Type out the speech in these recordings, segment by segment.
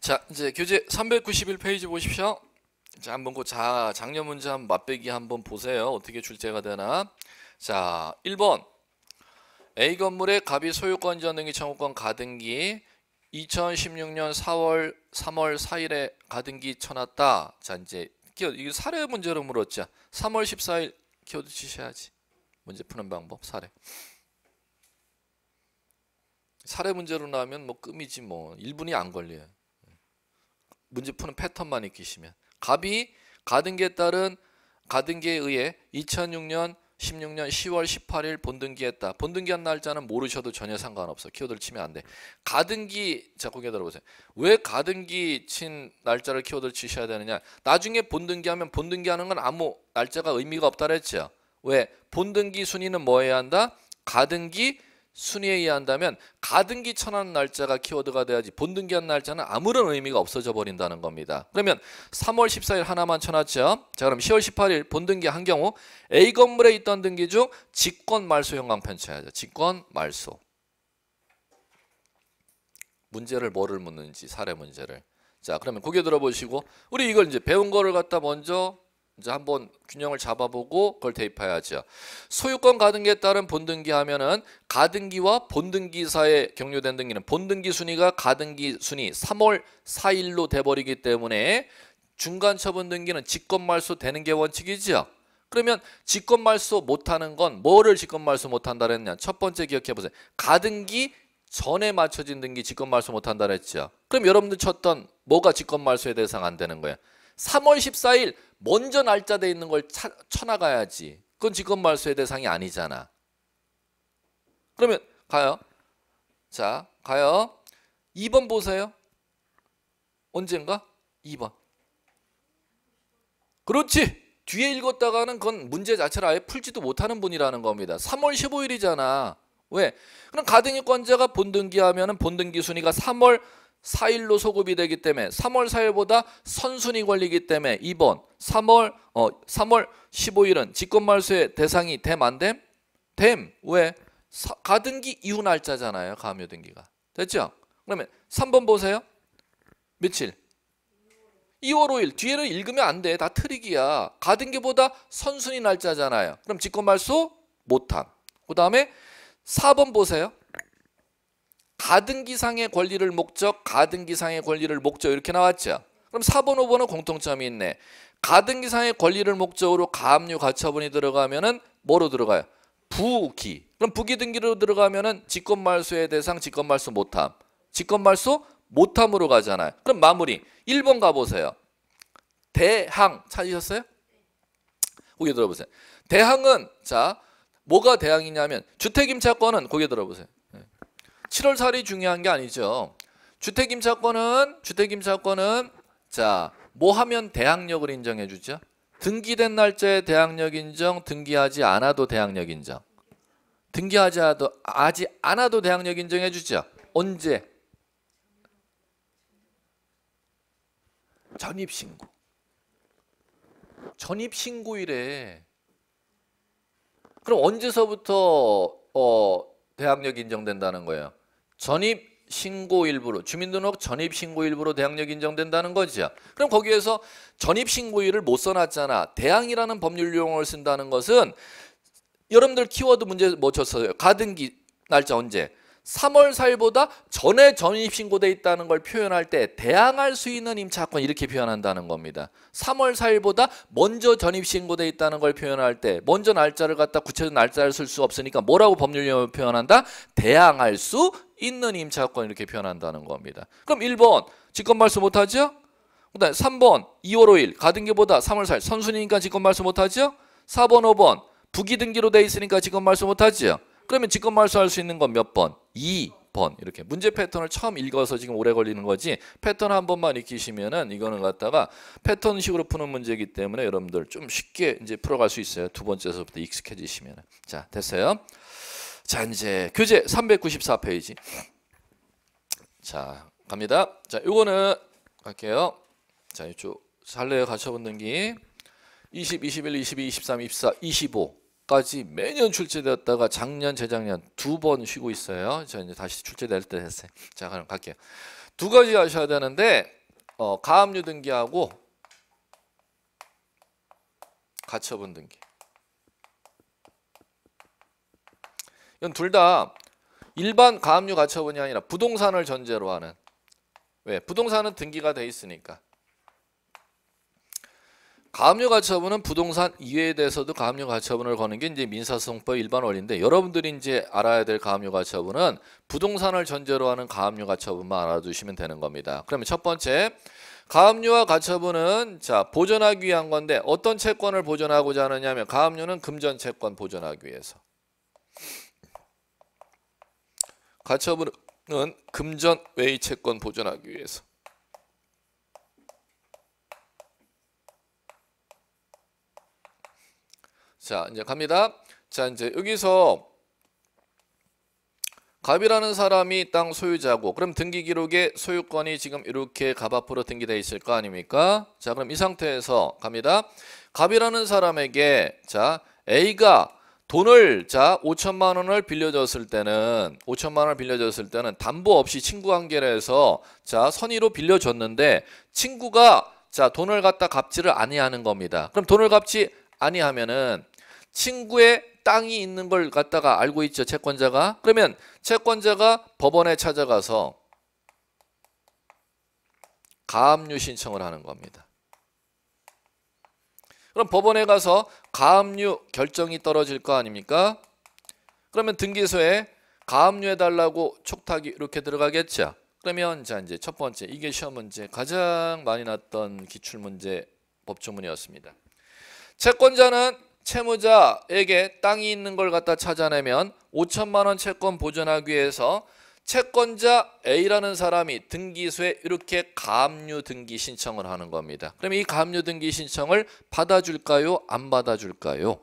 자, 이제 교재 391페이지 보십시오. 자, 한번 그 자, 작년 문제 한 맛배기 한번 보세요. 어떻게 출제가 되나. 자, 1번. A 건물의 갑이 소유권자 등기 청구권 가등기 2016년 4월 3월 4일에 가등기 쳐놨다. 자, 이제 끼워 이게 사례 문제로 물었자. 3월 14일 끼워주셔야지. 문제 푸는 방법 사례. 사례 문제로 나면 뭐 끔이지 뭐 1분이 안 걸려요. 문제 푸는 패턴만 익히시면 갑이 가등기에 따른 가등기에 의해 2006년 16년 10월 18일 본등기했다. 본등기한 날짜는 모르셔도 전혀 상관없어. 키워드를 치면 안 돼. 가등기 자 고개 들어보세요. 왜 가등기 친 날짜를 키워드를 치셔야 되느냐? 나중에 본등기하면 본등기하는 건 아무 날짜가 의미가 없다 그랬죠. 왜? 본등기 순위는 뭐 해야 한다? 가등기 순위에 의한다면 가등기 천한 날짜가 키워드가 돼야지 본등기한 날짜는 아무런 의미가 없어져 버린다는 겁니다. 그러면 3월 14일 하나만 쳐놨죠. 자 그럼 10월 18일 본등기 한 경우 A 건물에 있던 등기 중 직권 말소 현황 편차야죠. 직권 말소. 문제를 뭐를 묻는지 사례 문제를. 자 그러면 고개 들어보시고 우리 이걸 이제 배운 거를 갖다 먼저 이제 한번 균형을 잡아보고 그걸 대입해야죠. 소유권 가등기에 따른 본등기 하면은 가등기와 본등기 사에 격려된 등기는 본등기 순위가 가등기 순위 3월 4일로 돼버리기 때문에 중간 처분 등기는 직권 말소 되는 게 원칙이지요. 그러면 직권 말소 못하는 건 뭐를 직권 말소 못한다 그랬냐? 첫 번째 기억해 보세요. 가등기 전에 맞춰진 등기 직권 말소 못한다 그랬죠. 그럼 여러분들 쳤던 뭐가 직권 말소에 대상 안 되는 거예요? 3월 14일 먼저 날짜 돼 있는 걸 차, 쳐나가야지. 그건 직권 말소의 대상이 아니잖아. 그러면 가요. 자, 가요. 2번 보세요. 언젠가? 2번. 그렇지. 뒤에 읽었다가는 그건 문제 자체를 아예 풀지도 못하는 분이라는 겁니다. 3월 15일이잖아. 왜? 그럼 가등기권자가 본등기하면 은 본등기 순위가 3월 4일로 소급이 되기 때문에 3월 4일보다 선순위 걸리기 때문에 2번 3월 어 3월 15일은 직권말소의 대상이 됨안 됨? 됨. 왜? 사, 가등기 이후 날짜잖아요. 가묘등기가. 됐죠? 그러면 3번 보세요. 며칠? 2월 5일. 뒤에를 읽으면 안 돼. 다 트릭이야. 가등기보다 선순위 날짜잖아요. 그럼 직권말소 못함. 그 다음에 4번 보세요. 가등기상의 권리를 목적, 가등기상의 권리를 목적 이렇게 나왔죠. 그럼 4번, 5번은 공통점이 있네. 가등기상의 권리를 목적으로 가압류 가처분이 들어가면은 뭐로 들어가요? 부기. 그럼 부기등기로 들어가면은 직권말소의 대상 직권말소 못함. 직권말소 못함으로 가잖아요. 그럼 마무리. 1번 가보세요. 대항 찾으셨어요? 고개 들어보세요. 대항은 자 뭐가 대항이냐면 주택임차권은 고개 들어보세요. 7월살이 중요한 게 아니죠. 주택임차권은 주택임차권은 자뭐 하면 대항력을 인정해 주죠? 등기된 날짜에 대항력 인정, 등기하지 않아도 대항력 인정. 등기하지 않아도 하지 않아도 대항력 인정해 주죠. 언제? 전입 신고. 전입 신고일에 그럼 언제서부터 어 대항력 인정된다는 거예요? 전입 신고일부로 주민등록 전입신고일부로 대항력 인정된다는 거죠. 그럼 거기에서 전입신고일을 못 써놨잖아. 대항이라는 법률 용어를 쓴다는 것은 여러분들 키워드 문제 못 뭐 쳤어요. 가등기 날짜 언제? 3월 4일보다 전에 전입 신고돼 있다는 걸 표현할 때 대항할 수 있는 임차권 이렇게 표현한다는 겁니다. 3월 4일보다 먼저 전입 신고돼 있다는 걸 표현할 때 먼저 날짜를 갖다 구체적 날짜를 쓸 수 없으니까 뭐라고 법률용어 표현한다? 대항할 수 있는 임차권 이렇게 표현한다는 겁니다. 그럼 1번 직권 말소 못 하죠? 그다음 3번 2월 5일 가등기보다 3월 4일 선순위니까 직권 말소 못 하죠? 4번 5번 부기등기로 돼 있으니까 직권 말소 못 하죠? 그러면 지금 말소할 수 있는 건 몇 번? 2번 이렇게 문제 패턴을 처음 읽어서 지금 오래 걸리는 거지 패턴 한 번만 익히시면은 이거는 갖다가 패턴식으로 푸는 문제이기 때문에 여러분들 좀 쉽게 이제 풀어갈 수 있어요 두 번째서부터 익숙해지시면 자 됐어요 자 이제 교재 394페이지 자 갑니다 자이거는 갈게요 자 이쪽 살에가처본 등기 20, 21, 22, 23, 24, 25 까지 매년 출제되었다가 작년, 재작년 두 번 쉬고 있어요. 저 이제 다시 출제될 때 했어요. 자, 그럼 갈게요. 두 가지 아셔야 되는데 어, 가압류 등기하고 가처분 등기. 이건 둘 다 일반 가압류 가처분이 아니라 부동산을 전제로 하는 왜? 부동산은 등기가 돼 있으니까 가압류 가처분은 부동산 이외에 대해서도 가압류 가처분을 거는 게 이제 민사소송법 일반 원리인데 여러분들이 이제 알아야 될 가압류 가처분은 부동산을 전제로 하는 가압류 가처분만 알아두시면 되는 겁니다. 그러면 첫 번째 가압류와 가처분은 자 보존하기 위한 건데 어떤 채권을 보존하고자 하느냐 하면 가압류는 금전 채권 보존하기 위해서 가처분은 금전 외의 채권 보존하기 위해서 자, 이제 갑니다. 자, 이제 여기서 갑이라는 사람이 땅 소유자고 그럼 등기 기록에 소유권이 지금 이렇게 갑 앞으로 등기되어 있을 거 아닙니까? 자, 그럼 이 상태에서 갑니다. 갑이라는 사람에게 자, A가 돈을 자 5천만 원을 빌려줬을 때는 5천만 원을 빌려줬을 때는 담보 없이 친구 관계를 해서 자 선의로 빌려줬는데 친구가 자 돈을 갖다 갚지를 아니하는 겁니다. 그럼 돈을 갚지 아니하면은 친구의 땅이 있는 걸 갖다가 알고 있죠 채권자가 그러면 채권자가 법원에 찾아가서 가압류 신청을 하는 겁니다 그럼 법원에 가서 가압류 결정이 떨어질 거 아닙니까 그러면 등기소에 가압류해 달라고 촉탁이 이렇게 들어가겠죠 그러면 자 이제 첫 번째 이게 시험 문제 가장 많이 났던 기출 문제 법조문이었습니다 채권자는 채무자에게 땅이 있는 걸 갖다 찾아내면 5천만 원 채권 보존하기 위해서 채권자 A라는 사람이 등기소에 이렇게 가압류 등기 신청을 하는 겁니다. 그럼 이가압 등기 신청을 받아줄까요? 안 받아줄까요?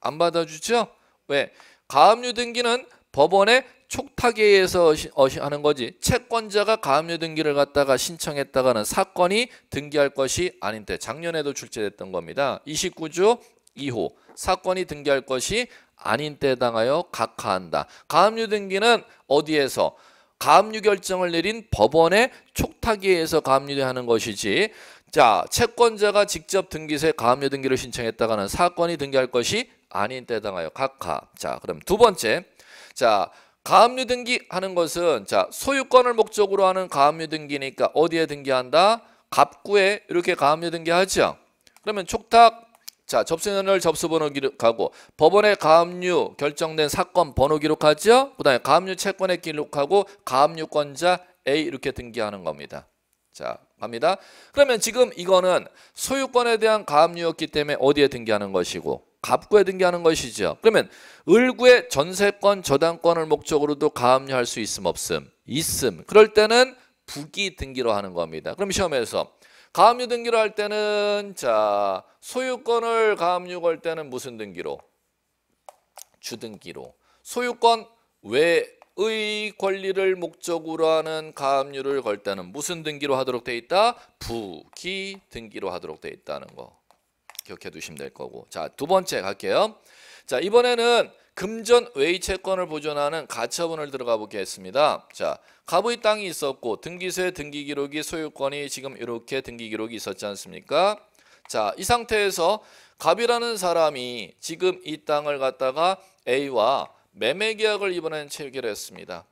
안 받아주죠? 왜? 가압 등기는 법원의 촉탁에 의해서 어, 하는 거지 채권자가 가압류 등기를 갖다가 신청했다가는 사건이 등기할 것이 아닌 데 작년에도 출제됐던 겁니다. 29조 2호 사건이 등기할 것이 아닌 때에 당하여 각하한다. 가압류 등기는 어디에서 가압류 결정을 내린 법원의 촉탁에 의해서 가압류하는 것이지 자 채권자가 직접 등기세 가압류 등기를 신청했다가는 사건이 등기할 것이 아닌 때에 당하여 각하 자 그럼 두 번째 자 가압류 등기하는 것은 자 소유권을 목적으로 하는 가압류 등기니까 어디에 등기한다? 갑구에 이렇게 가압류 등기하죠. 그러면 촉탁 자 접수인을 접수번호 기록하고 법원에 가압류 결정된 사건 번호 기록하죠. 그다음에 가압류 채권에 기록하고 가압류권자 A 이렇게 등기하는 겁니다. 자 갑니다. 그러면 지금 이거는 소유권에 대한 가압류였기 때문에 어디에 등기하는 것이고 갑구에 등기하는 것이죠. 그러면 을구에 전세권, 저당권을 목적으로도 가압류할 수 있음 없음? 있음. 그럴 때는 부기 등기로 하는 겁니다. 그럼 시험에서 가압류 등기로 할 때는 자 소유권을 가압류 걸 때는 무슨 등기로? 주등기로. 소유권 외의 권리를 목적으로 하는 가압류를 걸 때는 무슨 등기로 하도록 돼 있다? 부기 등기로 하도록 돼 있다는 거. 기억해 두시면 될 거고 자 두 번째 갈게요 자 이번에는 금전 외이 채권을 보존하는 가처분을 들어가 보겠습니다. 자, 갑의 땅이 있었고 등기세 등기 기록이 소유권이 지금 이렇게 등기 기록이 있었지 않습니까? 자, 이 상태에서 갑이라는 사람이 지금 이 땅을 갖다가 A와 매매 계약을 이번엔 체결했습니다.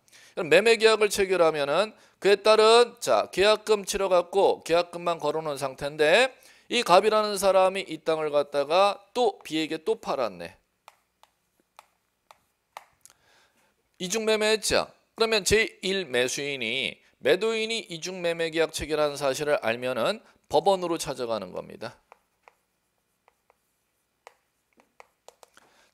매매 계약을 체결하면은 그에 따른 자, 계약금 치러 갖고 계약금만 걸어 놓은 상태인데 이 갑이라는 사람이 이 땅을 갖다가 또비에게또 팔았네. 이중매매했죠. 그러면 제1매수인이 매도인이 이중매매 계약 체결한 사실을 알면은 법원으로 찾아가는 겁니다.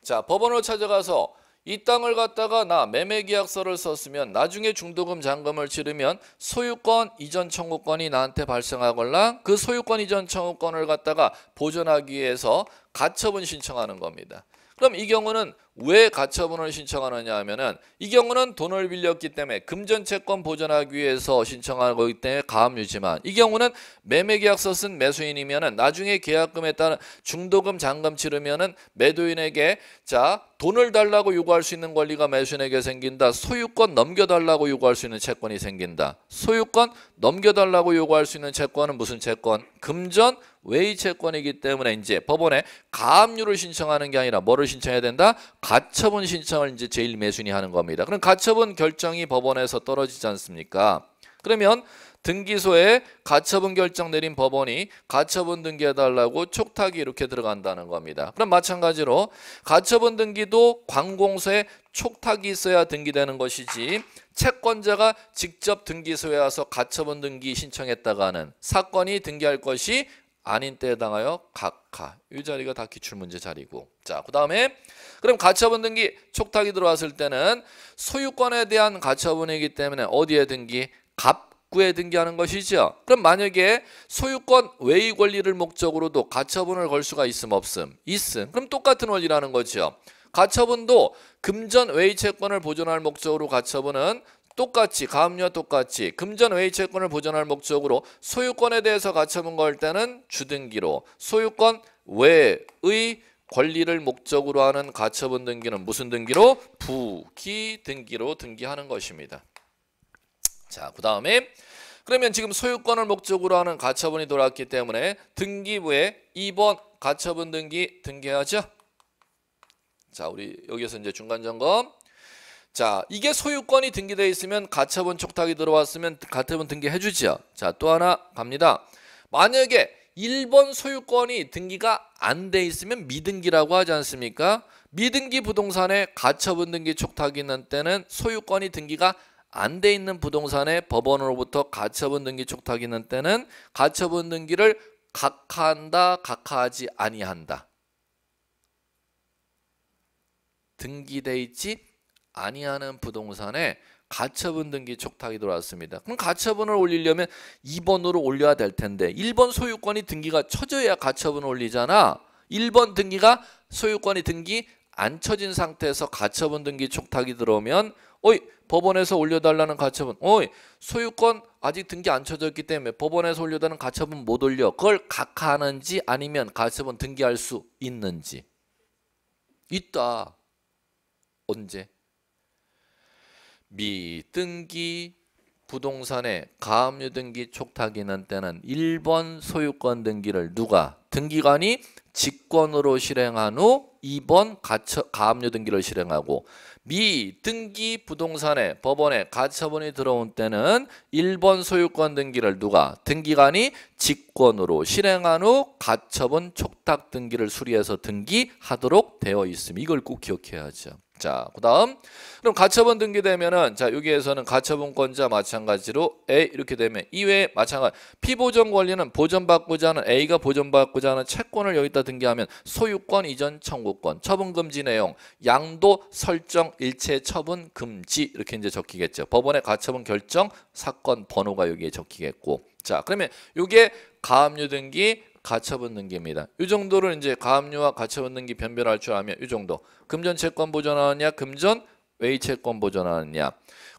자, 법원으로 찾아가서 이 땅을 갖다가 나 매매 계약서를 썼으면 나중에 중도금 잔금을 치르면 소유권 이전 청구권이 나한테 발생하걸라그 소유권 이전 청구권을 갖다가 보존하기 위해서 가처분 신청하는 겁니다. 그럼 이 경우는 왜 가처분을 신청하느냐 하면은 이 경우는 돈을 빌렸기 때문에 금전채권 보전하기 위해서 신청한 하 거기 때문에 가압류지만 이 경우는 매매계약서 쓴 매수인이면은 나중에 계약금에 따른 중도금 잔금 치르면은 매도인에게 자 돈을 달라고 요구할 수 있는 권리가 매수인에게 생긴다 소유권 넘겨달라고 요구할 수 있는 채권이 생긴다 소유권 넘겨달라고 요구할 수 있는 채권은 무슨 채권 금전 외의 채권이기 때문에 이제 법원에 가압류를 신청하는 게 아니라 뭐를 신청해야 된다? 가처분 신청을 이제 제일 매순이 하는 겁니다. 그럼 가처분 결정이 법원에서 떨어지지 않습니까? 그러면 등기소에 가처분 결정 내린 법원이 가처분 등기해달라고 촉탁이 이렇게 들어간다는 겁니다. 그럼 마찬가지로 가처분 등기도 관공서에 촉탁이 있어야 등기되는 것이지 채권자가 직접 등기소에 와서 가처분 등기 신청했다가는 사건이 등기할 것이 아닌 때에 당하여 각하 이 자리가 다 기출문제 자리고 자 그 다음에 그럼 가처분 등기 촉탁이 들어왔을 때는 소유권에 대한 가처분이기 때문에 어디에 등기? 갑구에 등기하는 것이죠 그럼 만약에 소유권 외의 권리를 목적으로도 가처분을 걸 수가 있음 없음? 있음 그럼 똑같은 원리라는 거죠 가처분도 금전 외의 채권을 보존할 목적으로 가처분은 똑같이 가압류와 똑같이 금전 외의 채권을 보전할 목적으로 소유권에 대해서 가처분 걸 때는 주등기로 소유권 외의 권리를 목적으로 하는 가처분 등기는 무슨 등기로? 부기 등기로 등기하는 것입니다. 자, 그 다음에 그러면 지금 소유권을 목적으로 하는 가처분이 돌아왔기 때문에 등기부에 2번 가처분 등기 등기하죠? 자, 우리 여기서 이제 중간 점검 자, 이게 소유권이 등기되어 있으면 가처분 촉탁이 들어왔으면 가처분 등기해 주지요. 자, 또 하나 갑니다. 만약에 1번 소유권이 등기가 안 돼 있으면 미등기라고 하지 않습니까? 미등기 부동산에 가처분 등기 촉탁이 있는 때는 소유권이 등기가 안 돼 있는 부동산에 법원으로부터 가처분 등기 촉탁이 있는 때는 가처분 등기를 각하한다, 각하하지 아니한다. 등기돼 있지 아니하는 부동산에 가처분 등기 촉탁이 들어왔습니다. 그럼 가처분을 올리려면 2번으로 올려야 될 텐데 1번 소유권이 등기가 쳐져야 가처분을 올리잖아. 1번 등기가 소유권이 등기 안 쳐진 상태에서 가처분 등기 촉탁이 들어오면 어이 법원에서 올려달라는 가처분 어이 소유권 아직 등기 안 쳐졌기 때문에 법원에서 올려달라는 가처분 못 올려 그걸 각하하는지 아니면 가처분 등기할 수 있는지 있다 언제 미등기 부동산에 가압류 등기 촉탁이는 때는 1번 소유권 등기를 누가 등기관이 직권으로 실행한 후 2번 가처, 가압류 등기를 실행하고 미등기 부동산에 법원에 가처분이 들어온 때는 1번 소유권 등기를 누가 등기관이 직권으로 실행한 후 가처분 촉탁 등기를 수리해서 등기하도록 되어 있음 이걸 꼭 기억해야죠. 자, 그다음 그럼 가처분 등기되면은 자, 여기에서는 가처분권자 마찬가지로 A 이렇게 되면 이외에 마찬가지 피보전 권리는 보전받고자 하는 A가 보전받고자 하는 채권을 여기다 등기하면 소유권 이전 청구권, 처분 금지 내용, 양도 설정 일체 처분 금지 이렇게 이제 적히겠죠. 법원의 가처분 결정 사건 번호가 여기에 적히겠고. 자, 그러면 이게 가압류 등기 가처분 등기입니다. 이 정도를 이제 가압류와 가처분 등기 변별할 줄 알면 이 정도. 금전 채권 보존하느냐, 금전 외의 채권 보존하느냐.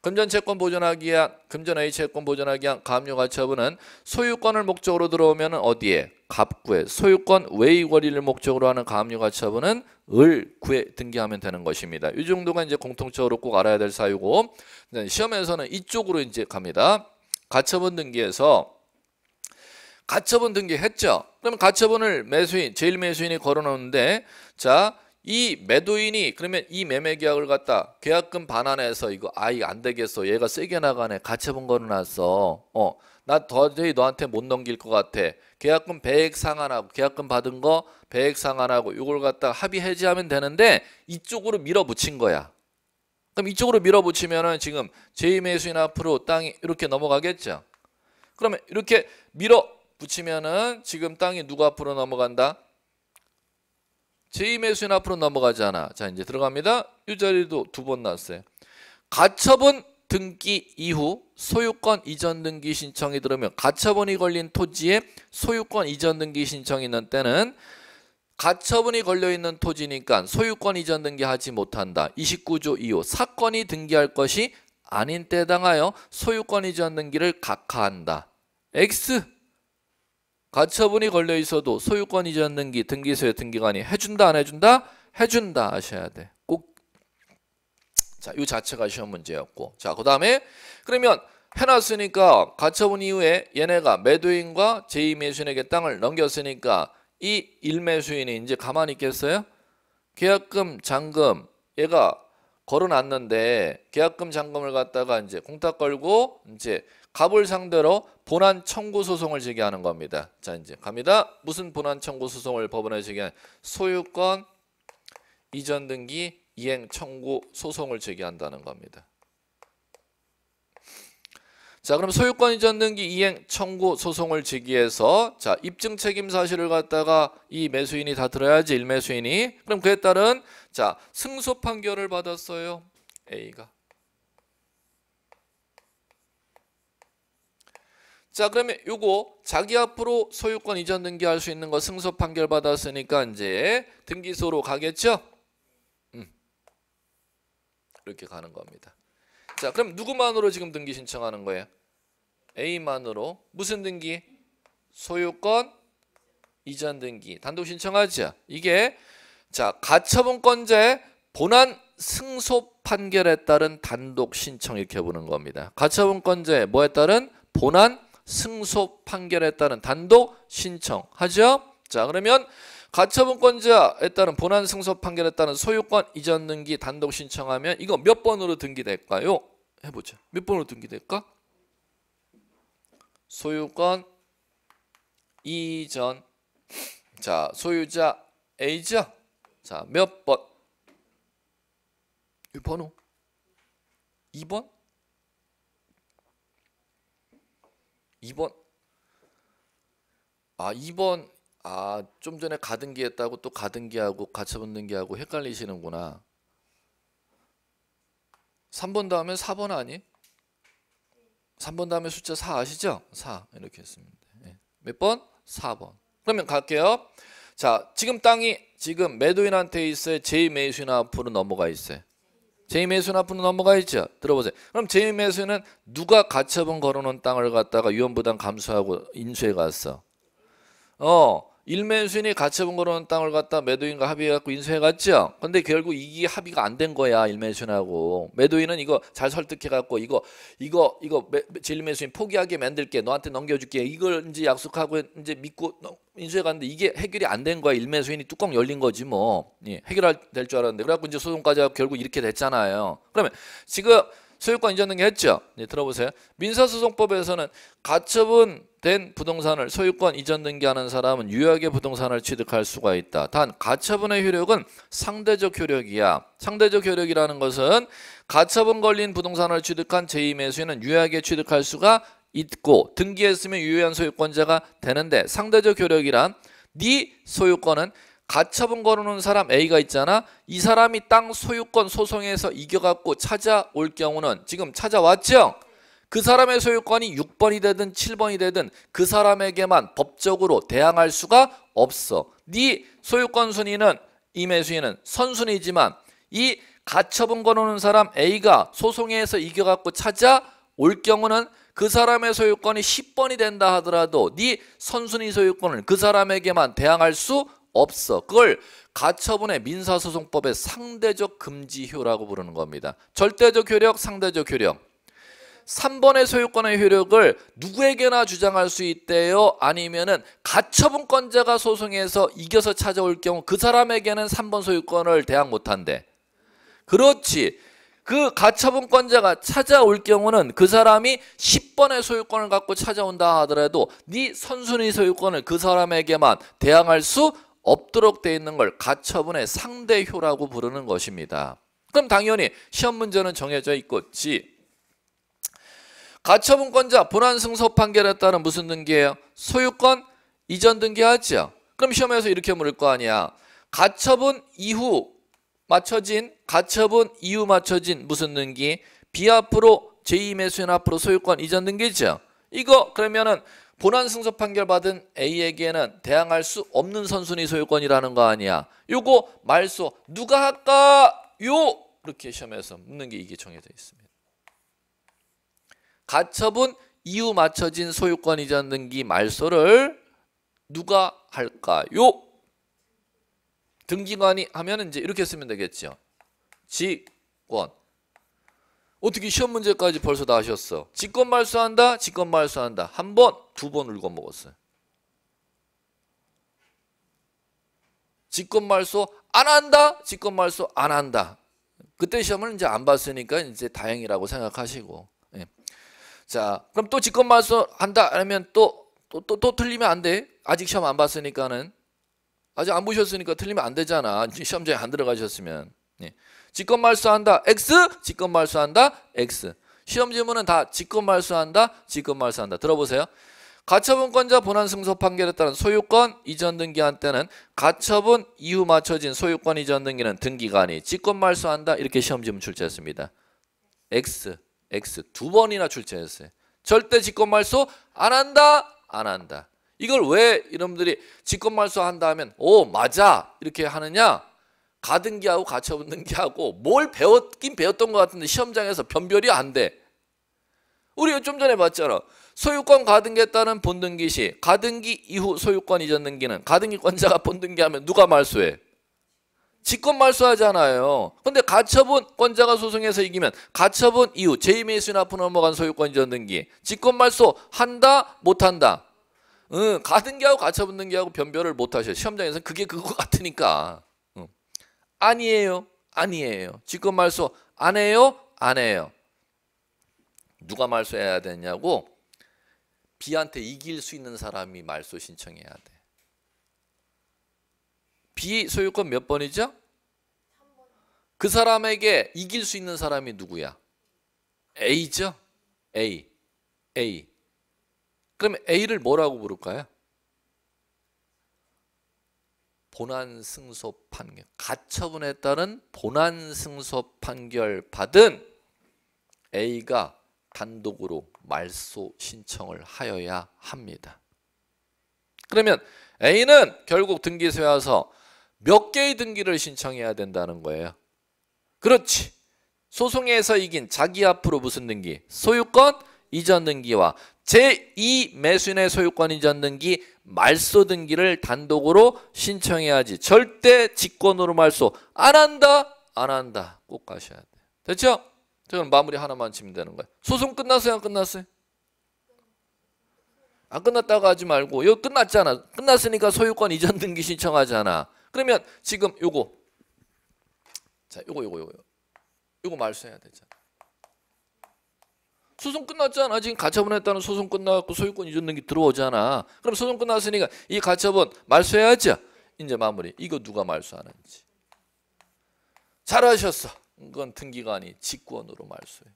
금전 채권 보존하기 위한, 금전 외이 채권 보존하기 위한 가압류 가처분은 소유권을 목적으로 들어오면 어디에? 갑구에. 소유권 외의 권리를 목적으로 하는 가압류 가처분은 을구에 등기하면 되는 것입니다. 이 정도가 이제 공통적으로 꼭 알아야 될 사유고 시험에서는 이쪽으로 이제 갑니다. 가처분 등기에서 가처분 등기했죠. 그러면 가처분을 매수인, 제일 매수인이 걸어놓는데 자, 이 매도인이 그러면 이 매매 계약을 갖다 계약금 반환해서 이거 아이 안 되겠어. 얘가 세게 나가네. 가처분 걸어놨어. 어, 나 도저히 너한테 못 넘길 것 같아. 계약금 배액 상환하고 계약금 받은 거 배액 상환하고 이걸 갖다 합의 해지하면 되는데 이쪽으로 밀어붙인 거야. 그럼 이쪽으로 밀어붙이면은 지금 제2매수인 앞으로 땅이 이렇게 넘어가겠죠. 그러면 이렇게 밀어 붙이면은 지금 땅이 누구 앞으로 넘어간다? 제임의수인 앞으로 넘어가잖아. 자 이제 들어갑니다. 이 자리도 두번 났어요. 가처분 등기 이후 소유권 이전 등기 신청이 들으면 가처분이 걸린 토지에 소유권 이전 등기 신청이 있는 때는 가처분이 걸려있는 토지니까 소유권 이전 등기하지 못한다. 29조 2호 사건이 등기할 것이 아닌 때에 당하여 소유권 이전 등기를 각하한다. X 가처분이 걸려 있어도 소유권 이전 는기 등기소의 등기관이 해준다 안 해준다 해준다 하셔야 돼. 꼭 자, 이 자체가 시험 문제였고. 자, 그 다음에 그러면 해놨으니까 가처분 이후에 얘네가 매도인과 제2매수인에게 땅을 넘겼으니까 이 1매수인이 이제 가만히 있겠어요? 계약금, 잔금 얘가 걸어놨는데 계약금 잔금을 갖다가 이제 공탁 걸고 이제 갑을 상대로 본안 청구 소송을 제기하는 겁니다. 자 이제 갑니다. 무슨 본안 청구 소송을 법원에 제기한 소유권 이전 등기 이행 청구 소송을 제기한다는 겁니다. 자 그럼 소유권 이전 등기 이행 청구 소송을 제기해서 자 입증 책임 사실을 갖다가 이 매수인이 다 들어야지 일매수인이 그럼 그에 따른 자 승소 판결을 받았어요 A가 자 그러면 요거 자기 앞으로 소유권 이전 등기할 수 있는 거 승소 판결 받았으니까 이제 등기소로 가겠죠? 음. 이렇게 가는 겁니다. 자 그럼 누구만으로 지금 등기 신청하는 거예요? A만으로 무슨 등기? 소유권 이전 등기 단독 신청하죠. 이게 자 가처분권자의 본안 승소 판결에 따른 단독 신청 이렇게 보는 겁니다. 가처분권자의 뭐에 따른 본안 승소 판결에 따른 단독 신청하죠. 자 그러면 가처분권자에 따른 본안 승소 판결에 따른 소유권 이전 등기 단독 신청하면 이거 몇 번으로 등기될까요? 해보죠. 몇 번으로 등기될까? 소유권 이전 자 소유자 A죠? 자 몇 번? 이번호 2번? 2번 아 2번 아좀 전에 가등기 했다고 또 가등기하고 가처분등기하고 헷갈리시는구나 3번 다음에 4번 아니? 3번 다음에 숫자 4 아시죠? 4 이렇게 했습니다 예. 몇 번? 4번 그러면 갈게요 자 지금 땅이 지금 매도인한테 있어요 제매수인 앞으로 넘어가 있어요 제임에수는 앞으로 넘어가있죠. 들어보세요. 그럼 재임 매수는 누가 가처분 걸어놓은 땅을 갖다가 유언부당 감수하고 인수해 갔어. 어, 일매수인이 가처분 거어놓 땅을 갖다 매도인과 합의해갖고 인수해갔죠. 근데 결국 이게 합의가 안 된 거야 일매수인하고 매도인은 이거 잘 설득해갖고 이거 이거 이거 매, 일매수인 포기하게 만들게 너한테 넘겨줄게 이걸 이제 약속하고 이제 믿고 인수해갔는데 이게 해결이 안 된 거야 일매수인이 뚜껑 열린 거지 뭐 예, 해결할 될 줄 알았는데 그래갖고 이제 소송까지 하고 결국 이렇게 됐잖아요. 그러면 지금 소유권 인정 등기 했죠. 예, 들어보세요. 민사소송법에서는 가처분 된 부동산을 소유권 이전 등기하는 사람은 유효하게 부동산을 취득할 수가 있다. 단 가처분의 효력은 상대적 효력이야. 상대적 효력이라는 것은 가처분 걸린 부동산을 취득한 제2매수인은 유효하게 취득할 수가 있고 등기했으면 유효한 소유권자가 되는데 상대적 효력이란 네 소유권은 가처분 걸어놓은 사람 A가 있잖아 이 사람이 땅 소유권 소송에서 이겨갖고 찾아올 경우는 지금 찾아왔죠? 그 사람의 소유권이 6번이 되든 7번이 되든 그 사람에게만 법적으로 대항할 수가 없어. 네 소유권 순위는 임의 순위는 선순위지만 이 가처분 걸어놓은 사람 A가 소송에서 이겨갖고 찾아올 경우는 그 사람의 소유권이 10번이 된다 하더라도 네 선순위 소유권을 그 사람에게만 대항할 수 없어. 그걸 가처분의 민사소송법의 상대적 금지효라고 부르는 겁니다. 절대적 효력, 상대적 효력. 3번의 소유권의 효력을 누구에게나 주장할 수 있대요. 아니면은 가처분권자가 소송에서 이겨서 찾아올 경우 그 사람에게는 3번 소유권을 대항 못한대. 그렇지. 그 가처분권자가 찾아올 경우는 그 사람이 10번의 소유권을 갖고 찾아온다 하더라도 네 선순위 소유권을 그 사람에게만 대항할 수 없도록 돼 있는 걸 가처분의 상대효라고 부르는 것입니다. 그럼 당연히 시험 문제는 정해져 있겠지. 가처분권자 본안 승소 판결에 따른 무슨 등기예요? 소유권 이전 등기하죠. 그럼 시험에서 이렇게 물을 거 아니야. 가처분 이후 맞춰진 가처분 이후 맞춰진 무슨 등기? 비앞으로 제2매수인 앞으로 소유권 이전 등기죠. 이거 그러면은 본안 승소 판결 받은 A에게는 대항할 수 없는 선순위 소유권이라는 거 아니야. 요거 말소 누가 할까요? 이렇게 시험에서 묻는 게 이게 정해져 있습니다. 가처분 이후 맞춰진 소유권 이전 등기 말소를 누가 할까요? 등기관이 하면 이제 이렇게 쓰면 되겠죠. 직권. 어떻게 시험 문제까지 벌써 다 하셨어. 직권 말소한다. 직권 말소한다. 한 번, 두 번 울고 먹었어요. 직권 말소 안 한다. 직권 말소 안 한다. 그때 시험을 이제 안 봤으니까 이제 다행이라고 생각하시고 자, 그럼 또 직권 말소 한다 그러면 또 또 또 또 틀리면 안 돼. 아직 시험 안 봤으니까는 아직 안 보셨으니까 틀리면 안 되잖아. 시험장에 안 들어가셨으면. 예. 직권 말소한다 x, 직권 말소한다 x. 시험 지문은 다 직권 말소한다 직권 말소한다 들어보세요. 가처분권자 본안 승소 판결에 따른 소유권 이전 등기한 때는 가처분 이후 맞춰진 소유권 이전 등기는 등기간이 직권 말소한다 이렇게 시험 지문 출제했습니다. X X 두 번이나 출제했어요. 절대 직권말소 안 한다 안 한다. 이걸 왜여러분들이 직권말소 한다 하면 오 맞아 이렇게 하느냐 가등기하고 가처분등기하고 뭘 배웠긴 배웠던 것 같은데 시험장에서 변별이 안 돼. 우리 좀 전에 봤잖아. 소유권 가등기했다는 본등기 시 가등기 이후 소유권 이전 등기는 가등기권자가 본등기하면 누가 말소해? 직권 말소하잖아요. 근데 가처분권자가 소송해서 이기면 가처분 이후 제임의수인 앞으로 넘어간 소유권 이전 등기 직권 말소 한다 못한다. 응, 가등기하고 가처분 등기하고 변별을 못하셔. 시험장에서 그게 그거 같으니까. 응. 아니에요. 아니에요. 직권 말소 안 해요. 안 해요. 누가 말소해야 되냐고 비한테 이길 수 있는 사람이 말소 신청해야 돼. B 소유권 몇 번이죠? 그 사람에게 이길 수 있는 사람이 누구야? A죠? A. A. 그럼 A를 뭐라고 부를까요? 본안 승소 판결. 가처분에 따른 본안 승소 판결 받은 A가 단독으로 말소 신청을 하여야 합니다. 그러면 A는 결국 등기소에 와서 몇 개의 등기를 신청해야 된다는 거예요. 그렇지. 소송에서 이긴 자기 앞으로 무슨 등기? 소유권 이전 등기와 제2 매수인의 소유권 이전 등기 말소 등기를 단독으로 신청해야지. 절대 직권으로 말소 안 한다. 안 한다. 꼭 가셔야 돼. 됐죠? 저는 마무리 하나만 치면 되는 거예요. 소송 끝났어요? 안 끝났어요? 안 끝났다고 하지 말고 이거 끝났잖아. 끝났으니까 소유권 이전 등기 신청하잖아. 그러면 지금 요거 자 요거 요거 요거 요거 말소해야 되잖아. 소송 끝났잖아. 지금 가처분 했다는 소송 끝났고 소유권 이전 등기 들어오잖아. 그럼 소송 끝났으니까 이 가처분 말소해야죠. 이제 마무리. 이거 누가 말소하는지. 잘하셨어. 이건 등기관이 직권으로 말소해.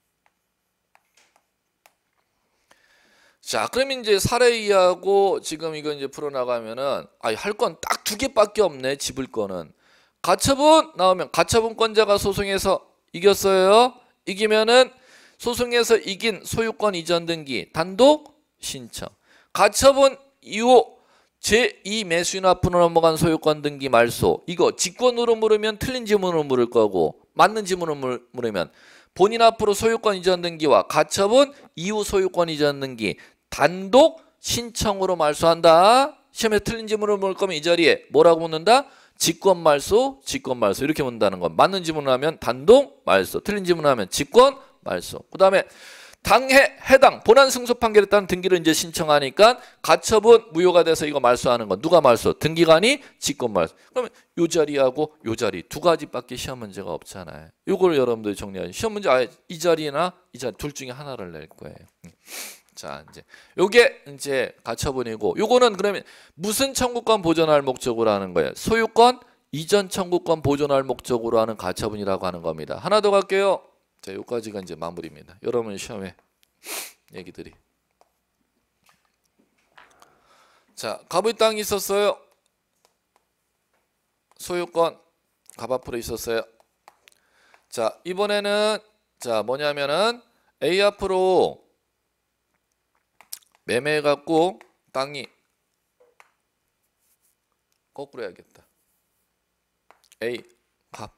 자, 그러면 이제 사례이하고 지금 이거 이제 풀어나가면은, 아, 할 건 딱 두 개밖에 없네, 집을 거는. 가처분 나오면 가처분권자가 소송에서 이겼어요. 이기면은 소송에서 이긴 소유권 이전 등기 단독 신청. 가처분 이후 제2 매수인 앞으로 넘어간 소유권 등기 말소. 이거 직권으로 물으면 틀린 지문으로 물을 거고 맞는 지문으로 물으면 본인 앞으로 소유권 이전 등기와 가처분 이후 소유권 이전 등기 단독 신청으로 말소한다. 시험에 틀린 지문을 물 거면 이 자리에 뭐라고 묻는다? 직권 말소, 직권 말소 이렇게 묻는다는 건 맞는 지문을 하면 단독 말소, 틀린 지문을 하면 직권 말소. 그다음에 당해 해당 본안 승소 판결에 따른 등기를 이제 신청하니까 가처분 무효가 돼서 이거 말소하는 건 누가 말소? 등기관이 직권 말소. 그러면 요 자리하고 요 자리 두 가지밖에 시험 문제가 없잖아요. 요걸 여러분들이 정리하세 시험 문제 아예 이 자리나 이 자리 둘 중에 하나를 낼 거예요. 음. 자, 이제 요게 이제 가처분이고 요거는 그러면 무슨 청구권 보존할 목적으로 하는 거예요? 소유권 이전 청구권 보존할 목적으로 하는 가처분이라고 하는 겁니다. 하나 더 갈게요. 자, 요까지가 이제 마무리입니다. 여러분 시험에 얘기들이 자, 갑의 땅이 있었어요. 소유권 갑 앞으로 있었어요. 자, 이번에는 자, 뭐냐면은 A 앞으로 매매해갖고 땅이 거꾸로 해야겠다. A 갑.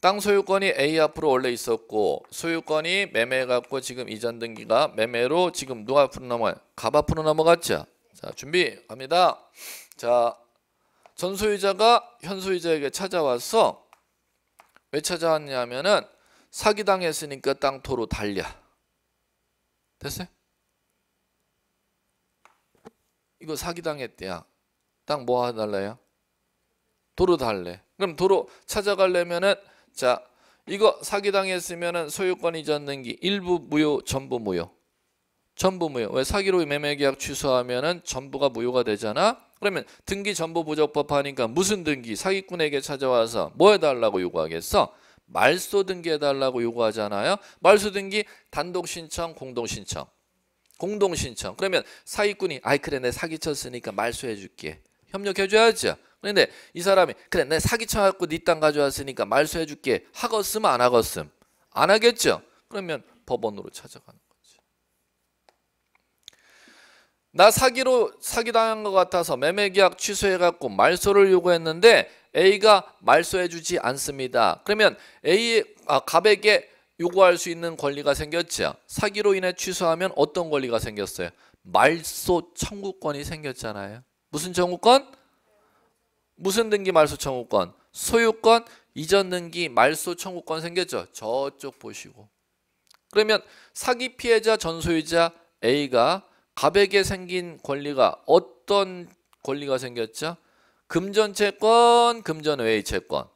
땅 소유권이 A 앞으로 원래 있었고 소유권이 매매해갖고 지금 이전 등기가 매매로 지금 누가 앞으로 넘어가요? 갑 앞으로 넘어갔죠. 자 준비 갑니다. 자 전소유자가 현소유자에게 찾아와서 왜 찾아왔냐면은 사기당했으니까 땅토로 달려. 됐어요? 이거 사기당했대야. 딱뭐 해달래요? 도로 달래. 그럼 도로 찾아가려면은 자 이거 사기당했으면은 소유권 이전 등기 일부 무효 전부 무효 전부 무효 왜 사기로 매매계약 취소하면은 전부가 무효가 되잖아 그러면 등기 전부 부적법하니까 무슨 등기 사기꾼에게 찾아와서 뭐 해달라고 요구하겠어 말소 등기해달라고 요구하잖아요 말소 등기 단독 신청 공동 신청 공동 신청. 그러면 사기꾼이 아이 그래 내 사기쳤으니까 말소해 줄게. 협력해 줘야죠. 그런데 이 사람이 그래 내 사기쳐 갖고 네 땅 가져왔으니까 말소해 줄게. 하겄음 안하겠음안 하겠죠. 그러면 법원으로 찾아가는 거죠. 나 사기로 사기당한 것 같아서 매매 계약 취소해 갖고 말소를 요구했는데 A가 말소해 주지 않습니다. 그러면 A 아, 갑에게 요구할 수 있는 권리가 생겼죠. 사기로 인해 취소하면 어떤 권리가 생겼어요? 말소 청구권이 생겼잖아요. 무슨 청구권? 무슨 등기 말소 청구권? 소유권, 이전 등기 말소 청구권 생겼죠. 저쪽 보시고. 그러면 사기 피해자 전소유자 A가 갑에게 생긴 권리가 어떤 권리가 생겼죠? 금전채권, 금전외의 채권.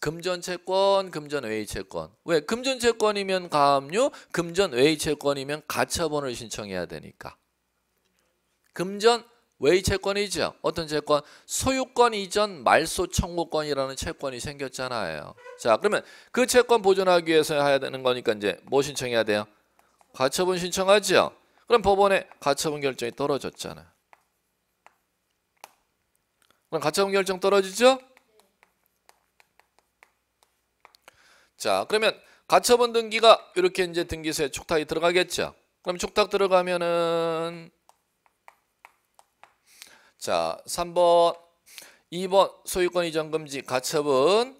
금전채권, 금전외의 채권. 왜? 금전채권이면 가압류, 금전외의 채권이면 가처분을 신청해야 되니까. 금전외의 채권이죠. 어떤 채권? 소유권 이전 말소 청구권이라는 채권이 생겼잖아요. 자, 그러면 그 채권 보존하기 위해서 해야 되는 거니까 이제 뭐 신청해야 돼요? 가처분 신청하죠. 그럼 법원에 가처분 결정이 떨어졌잖아요. 그럼 가처분 결정 떨어지죠? 자, 그러면 가처분 등기가 이렇게 이제 등기소에 촉탁이 들어가겠죠. 그럼 촉탁 들어가면은 자, 3번, 2번 소유권 이전 금지 가처분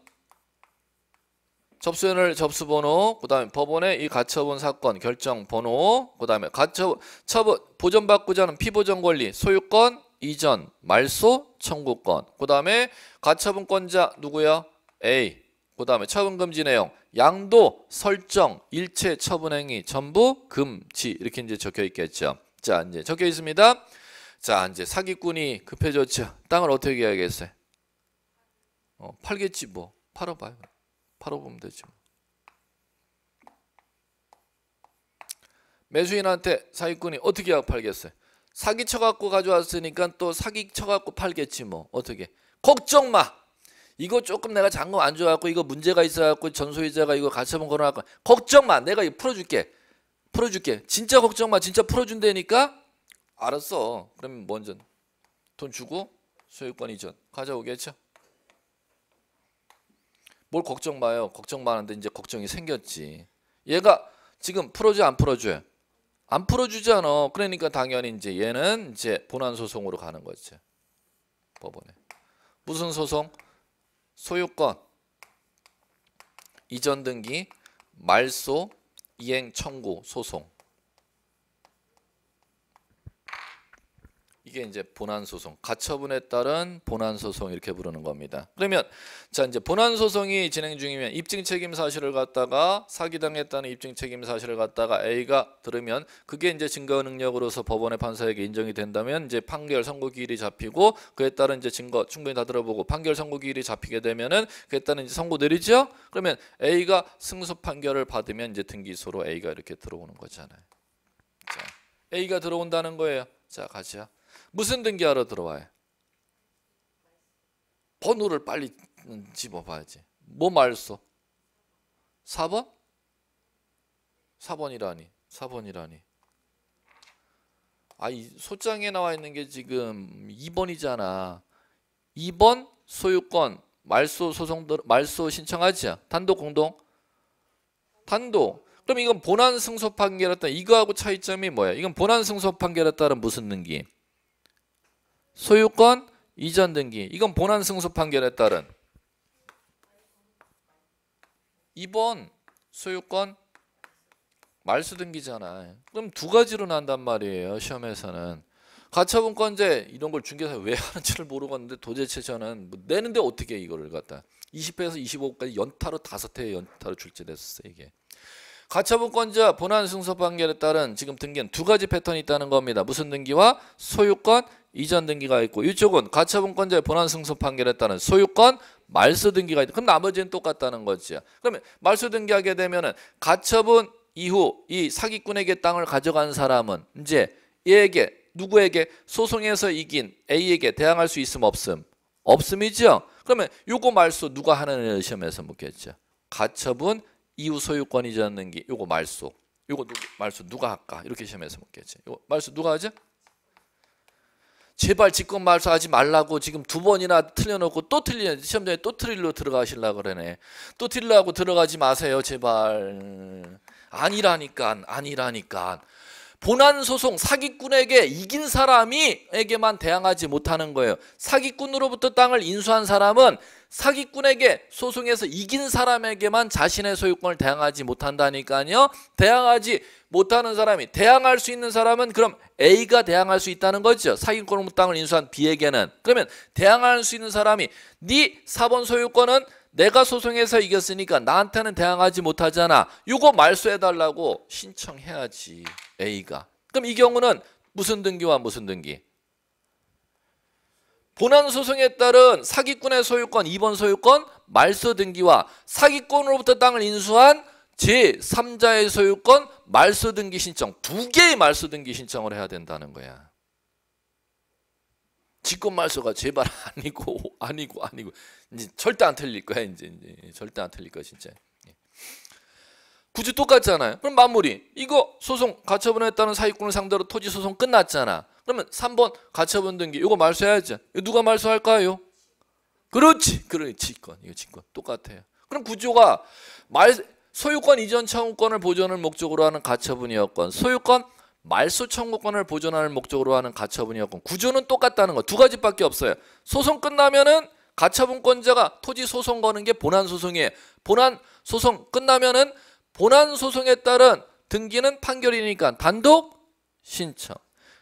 접수인을 접수번호 그다음에 법원의 이 가처분 사건 결정 번호 그다음에 가처분 처분 보전받고자 하는 피보전 권리 소유권 이전 말소 청구권 그다음에 가처분권자 누구야 A 그 다음에 처분금지 내용 양도 설정 일체 처분행위 전부 금지 이렇게 이제 적혀 있겠죠 자 이제 적혀 있습니다 자 이제 사기꾼이 급해졌죠 땅을 어떻게 해야겠어요 어, 팔겠지 뭐 팔아봐요 팔아보면 되지 뭐. 매수인한테 사기꾼이 어떻게 하고 팔겠어요 사기쳐갖고 가져왔으니까 또 사기쳐갖고 팔겠지 뭐 어떻게 걱정 마 이거 조금 내가 잔금 안 줘갖고 이거 문제가 있어갖고 전소유자가 이거 가처분 걸어놨고 걱정 마 내가 이거 풀어줄게 풀어줄게 진짜 걱정 마 진짜 풀어준다니까 알았어 그럼 먼저 돈 주고 소유권 이전 가져오겠죠 뭘 걱정 마요 걱정 많은데 이제 걱정이 생겼지 얘가 지금 풀어줘 안 풀어줘요 안 풀어주잖아 그러니까 당연히 이제 얘는 이제 본안 소송으로 가는 거지 법원에 무슨 소송 소유권 이전 등기 말소 이행 청구 소송 이게 이제 본안 소송, 가처분에 따른 본안 소송 이렇게 부르는 겁니다. 그러면 자 이제 본안 소송이 진행 중이면 입증 책임 사실을 갖다가 사기당했다는 입증 책임 사실을 갖다가 A가 들으면 그게 이제 증거 능력으로서 법원의 판사에게 인정이 된다면 이제 판결 선고 기일이 잡히고 그에 따른 이제 증거 충분히 다 들어보고 판결 선고 기일이 잡히게 되면은 그에 따른 이제 선고 내리죠. 그러면 A가 승소 판결을 받으면 이제 등기소로 A가 이렇게 들어오는 거잖아요. 자, A가 들어온다는 거예요. 자, 가자. 무슨 등기하러 들어와요? 번호를 빨리 집어봐야지. 뭐 말소? 4번? 4번이라니. 4번이라니. 아, 이 소장에 나와 있는 게 지금 2번이잖아. 2번 소유권 말소 소송 말소 신청하지. 단독 공동? 단독. 그럼 이건 본안 승소 판결에 따 이거하고 차이점이 뭐야? 이건 본안 승소 판결에 따른 무슨 등기? 소유권 이전 등기. 이건 본안 승소 판결에 따른 이번 소유권 말수 등기잖아. 요 그럼 두 가지로 난단 말이에요. 시험에서는 가처분권제 이런 걸 중개사 왜 하는지를 모르겠는데 도대체 저는 뭐 내는데 어떻게 이거를 갖다 20회에서 25까지 연타로 다섯 회 연타로 출제됐었어 이게. 가처분권자 본안 승소 판결에 따른 지금 등기는 두 가지 패턴이 있다는 겁니다. 무슨 등기와 소유권 이전 등기가 있고 이쪽은 가처분권자의 본안 승소 판결했다는 소유권 말소 등기가 있고 그럼 나머지는 똑같다는 거지. 그러면 말소 등기하게 되면은 가처분 이후 이 사기꾼에게 땅을 가져간 사람은 이제 얘에게 누구에게 소송에서 이긴 A에게 대항할 수 있음 없음 없음이죠. 그러면 요거 말소 누가 하느냐 시험에서 묻겠죠. 가처분 이후 소유권 이전 등기 요거 말소 요거 누 말소 누가 할까 이렇게 시험에서 묻겠죠 요거 말소 누가 하죠? 제발 직권 말소하지 말라고 지금 두 번이나 틀려놓고 또 틀리네. 시험장에 또 트릴로 들어가실라 그러네. 또 틀리려고 들어가지 마세요. 제발. 아니라니까. 아니라니까. 본안 소송 사기꾼에게 이긴 사람이에게만 대항하지 못하는 거예요. 사기꾼으로부터 땅을 인수한 사람은 사기꾼에게 소송에서 이긴 사람에게만 자신의 소유권을 대항하지 못한다니까요. 대항하지 못하는 사람이 대항할 수 있는 사람은 그럼 A가 대항할 수 있다는 거죠. 사기꾼으로부터 땅을 인수한 B에게는 그러면 대항할 수 있는 사람이 네 사본 소유권은 내가 소송해서 이겼으니까 나한테는 대항하지 못하잖아. 이거 말소해달라고 신청해야지. A가. 그럼 이 경우는 무슨 등기와 무슨 등기? 본안 소송에 따른 사기꾼의 소유권 2번 소유권 말소 등기와 사기꾼으로부터 땅을 인수한 제3자의 소유권 말소 등기 신청 두 개의 말소 등기 신청을 해야 된다는 거야. 직권 말소가 제발 아니고 아니고 아니고 이제 절대 안 틀릴 거야 이제, 이제 예, 절대 안 틀릴 거야 진짜. 예. 굳이 똑같잖아요. 그럼 마무리. 이거 소송 가처분했다는 사기꾼을 상대로 토지 소송 끝났잖아. 그러면 3번 가처분 등기 이거 말소해야죠. 누가 말소할까요? 그렇지. 그러니 직권. 이거 직권. 똑같아요. 그럼 구조가 말 소유권 이전 청구권을 보존을 목적으로 하는 가처분이었건 소유권 말소 청구권을 보존하는 목적으로 하는 가처분이었고 구조는 똑같다는 거 두 가지밖에 없어요. 소송 끝나면은 가처분권자가 토지 소송 거는 게 본안 소송이에요. 본안 소송 끝나면은 본안 소송에 따른 등기는 판결이니까 단독 신청.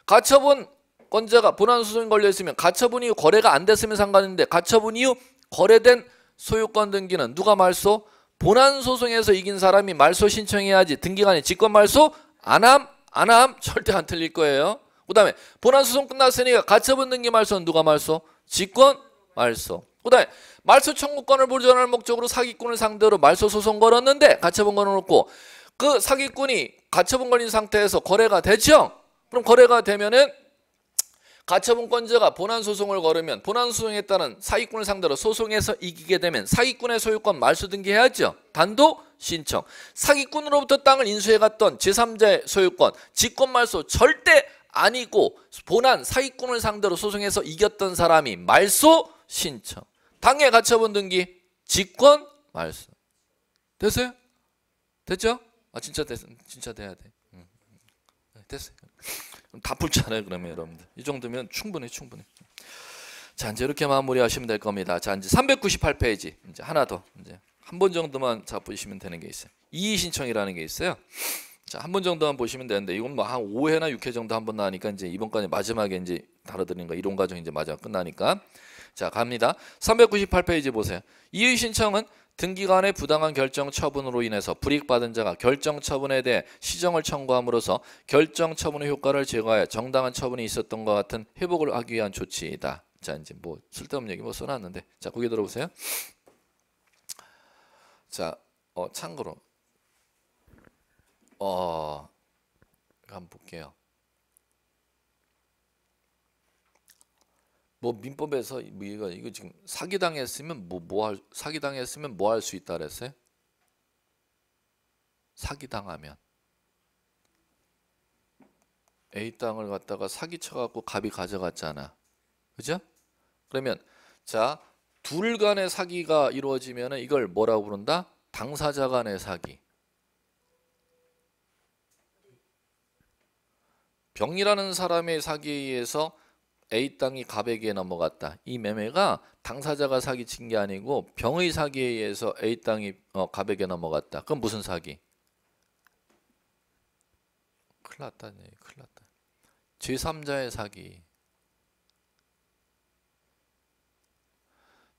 가처분권자가 본안 소송에 걸려 있으면 가처분 이후 거래가 안 됐으면 상관는데 가처분 이후 거래된 소유권 등기는 누가 말소? 본안 소송에서 이긴 사람이 말소 신청해야지 등기관이 직권 말소 안함 안 함? 절대 안 틀릴 거예요. 그 다음에 본안소송 끝났으니까 가처분 등기 말소는 누가 말소? 직권 말소. 그 다음에 말소 청구권을 보존할 목적으로 사기꾼을 상대로 말소 소송 걸었는데 가처분 걸어놓고 그 사기꾼이 가처분 걸린 상태에서 거래가 되죠? 그럼 거래가 되면은 가처분권자가 본안 소송을 걸으면 본안 소송에 따른 사기꾼을 상대로 소송에서 이기게 되면 사기꾼의 소유권 말소 등기해야죠. 단독 신청, 사기꾼으로부터 땅을 인수해갔던 제3자의 소유권, 직권말소 절대 아니고 본안 사기꾼을 상대로 소송해서 이겼던 사람이 말소 신청, 당에 갇혀본 등기, 직권 말소. 됐어요? 됐죠? 아 진짜 됐, 진짜 돼야 돼. 음, 음. 네, 됐어요. 다 풀잖아요, 그러면 여러분들. 이 정도면 충분해, 충분해. 자, 이제 이렇게 마무리하시면 될 겁니다. 자, 이제 398페이지. 이제 하나 더. 이제 한번 정도만 자 보시면 되는 게 있어요. 이의 신청이라는 게 있어요. 자, 한 번 정도만 보시면 되는데 이건 뭐한 5회나 6회 정도 한 번 나니까 이제 이번까지 마지막에 이제 다뤄 드리는 거 이론 과정 이제 마지막 끝나니까. 자, 갑니다. 398페이지 보세요. 이의 신청은 등기관의 부당한 결정 처분으로 인해서 불이익받은 자가 결정 처분에 대해 시정을 청구함으로써 결정 처분의 효과를 제거하여 정당한 처분이 있었던 것 같은 회복을 하기 위한 조치이다. 자, 이제 뭐 쓸데없는 얘기 뭐 써놨는데. 자, 거기 들어보세요. 자, 어, 참고로 어, 한번 볼게요. 뭐 민법에서 뭐 이거 이거 지금 사기 당했으면 뭐 뭐 할 사기 당했으면 뭐 할 수 있다 그랬어요? 사기 당하면 A 땅을 갖다가 사기 쳐갖고 갑이 가져갔잖아, 그죠? 그러면 자둘 간의 사기가 이루어지면 이걸 뭐라고 부른다? 당사자 간의 사기. 병이라는 사람의 사기에 의해서 A 땅이 갑에게 넘어갔다. 이 매매가 당사자가 사기친 게 아니고 병의 사기에 의해서 A 땅이 어, 갑에게 넘어갔다. 그럼 무슨 사기? 큰일 났다. 네, 큰일 났다. 제3자의 사기.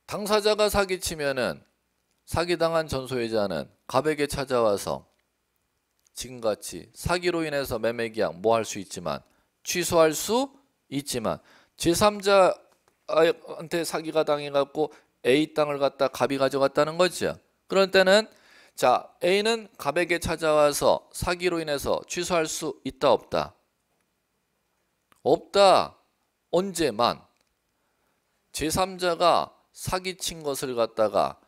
당사자가 사기치면은 사기당한 전소유자는 갑에게 찾아와서 지금같이 사기로 인해서 매매계약 뭐 할 수 있지만 취소할 수 있지만 제3자한테 사기가 당해갖고 A 땅을 갖다 갑이 가져갔다는 거죠. 그런 때는 자 A는 갑에게 찾아와서 사기로 인해서 취소할 수 있다 없다 없다 언제만 제3자가 사기친 것을 갖다가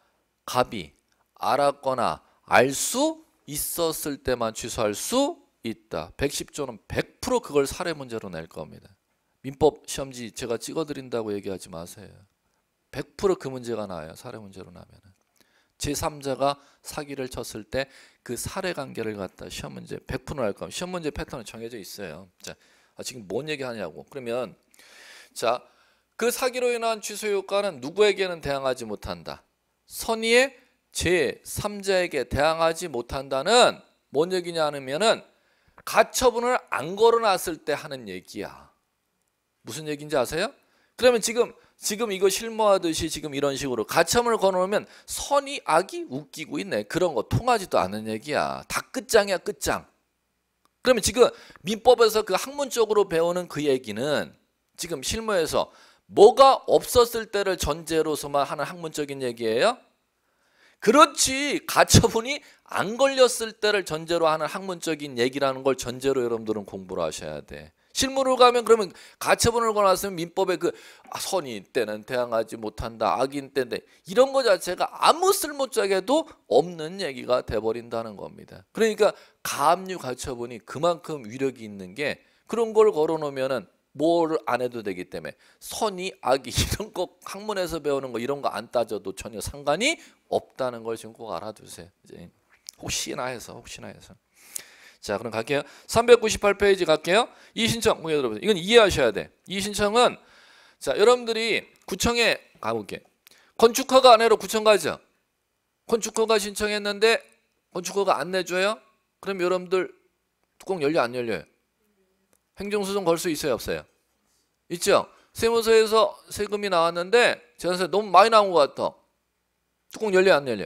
갑이 알았거나 알 수 있었을 때만 취소할 수 있다. 110조는 100% 그걸 사례 문제로 낼 겁니다. 민법 시험지 제가 찍어드린다고 얘기하지 마세요. 100%그 문제가 나와요. 사례 문제로 나면은. 제3자가 사기를 쳤을 때 그 사례 관계를 갖다 시험 문제 100%할 겁니다. 시험 문제 패턴은 정해져 있어요. 자, 아, 지금 뭔 얘기하냐고. 그러면 자그 사기로 인한 취소 효과는 누구에게는 대항하지 못한다. 선의의 제3자에게 대항하지 못한다는 뭔 얘기냐 하면은 가처분을 안 걸어놨을 때 하는 얘기야. 무슨 얘기인지 아세요? 그러면 지금 지금 이거 실무하듯이 지금 이런 식으로 가처분을 걸어놓으면 선이 악이 웃기고 있네. 그런 거 통하지도 않은 얘기야. 다 끝장이야 끝장. 그러면 지금 민법에서 그 학문적으로 배우는 그 얘기는 지금 실무에서 뭐가 없었을 때를 전제로서만 하는 학문적인 얘기예요? 그렇지 가처분이 안 걸렸을 때를 전제로 하는 학문적인 얘기라는 걸 전제로 여러분들은 공부를 하셔야 돼. 실무로 가면 그러면 가처분을 걸어놨으면 민법의 그 아, 선인 때는 대항하지 못한다 악인 때인데 이런 것 자체가 아무 쓸모짝에도 없는 얘기가 돼버린다는 겁니다. 그러니까 가압류 가처분이 그만큼 위력이 있는 게 그런 걸 걸어놓으면은 뭐를 안 해도 되기 때문에 선이 악이 이런 거 학문에서 배우는 거 이런 거 안 따져도 전혀 상관이 없다는 걸 지금 꼭 알아두세요. 이제 혹시나 해서 혹시나 해서. 자, 그럼 갈게요. 398페이지 갈게요. 이 신청 공개 들어보세요. 이건 이해하셔야 돼. 이 신청은 자, 여러분들이 구청에 가볼게. 건축허가 안해로 구청 가죠. 건축허가 신청했는데 건축허가 안 내줘요? 그럼 여러분들 뚜껑 열려 안 열려요? 행정소송 걸 수 있어요 없어요? 있죠? 세무서에서 세금이 나왔는데 재산세 너무 많이 나온 것 같아. 뚜껑 열려 안 열려?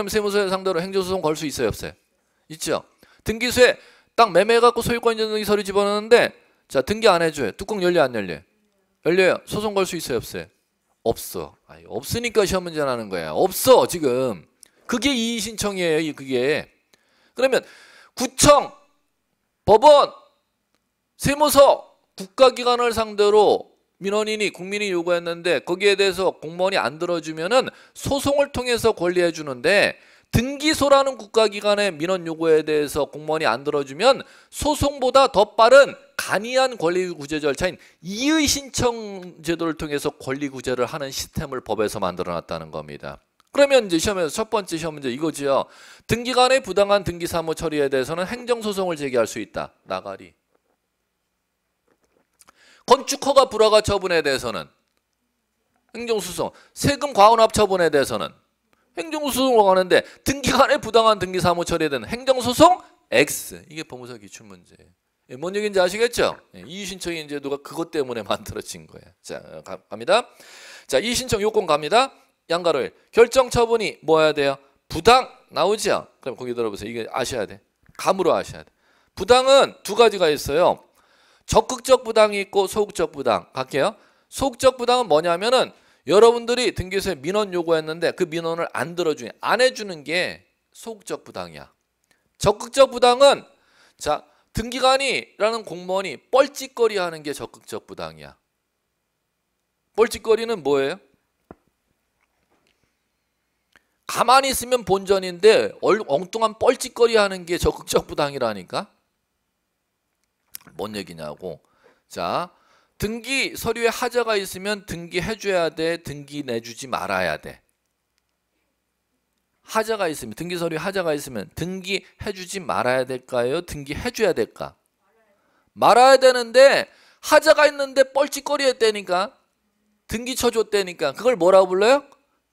그럼 세무서에 상대로 행정소송 걸 수 있어요 없어요? 있죠? 등기소에 딱 매매해갖고 소유권 인정등기 서류 집어넣는데 자 등기 안 해줘요. 뚜껑 열려 안 열려? 열려요. 소송 걸 수 있어요 없어요? 없어. 아니, 없으니까 시험 문제 나는 거야. 없어 지금. 그게 이의신청이에요. 그게. 그러면 구청, 법원, 세무서 국가기관을 상대로 민원인이 국민이 요구했는데 거기에 대해서 공무원이 안 들어주면은 소송을 통해서 권리해 주는데 등기소라는 국가기관의 민원 요구에 대해서 공무원이 안 들어주면 소송보다 더 빠른 간이한 권리구제 절차인 이의신청 제도를 통해서 권리구제를 하는 시스템을 법에서 만들어놨다는 겁니다. 그러면 이제 시험에서 첫 번째 시험 문제 이거지요. 등기관의 부당한 등기사무 처리에 대해서는 행정소송을 제기할 수 있다. 나가리. 건축허가 불허가 처분에 대해서는 행정수송, 세금 과언합 처분에 대해서는 행정소송으로 가는데 등기간에 부당한 등기 사무 처리된 행정소송 X 이게 법무사 기출문제뭔 예, 얘기인지 아시겠죠? 예, 이의신청인 제도가 그것 때문에 만들어진 거예요. 자 어, 갑니다. 자 이의신청 요건 갑니다. 양가로일 결정 처분이 뭐야 돼요? 부당 나오죠? 그럼 거기 들어보세요. 이게 아셔야 돼. 감으로 아셔야 돼. 부당은 두 가지가 있어요. 적극적 부당이 있고 소극적 부당 갈게요. 소극적 부당은 뭐냐면은 여러분들이 등기소에 민원 요구했는데 그 민원을 안 들어주냐 안 해주는 게 소극적 부당이야. 적극적 부당은 자 등기관이라는 공무원이 뻘짓거리 하는 게 적극적 부당이야. 뻘짓거리는 뭐예요? 가만히 있으면 본전인데 엉뚱한 뻘짓거리 하는 게 적극적 부당이라니까. 뭔 얘기냐고 자 등기 서류에 하자가 있으면 등기해줘야 돼 등기 내주지 말아야 돼 하자가 있으면 등기 서류 하자가 있으면 등기해주지 말아야 될까요 등기해줘야 될까 말아야 되는데 하자가 있는데 뻘짓거리했다니까 등기 쳐줬다니까 그걸 뭐라고 불러요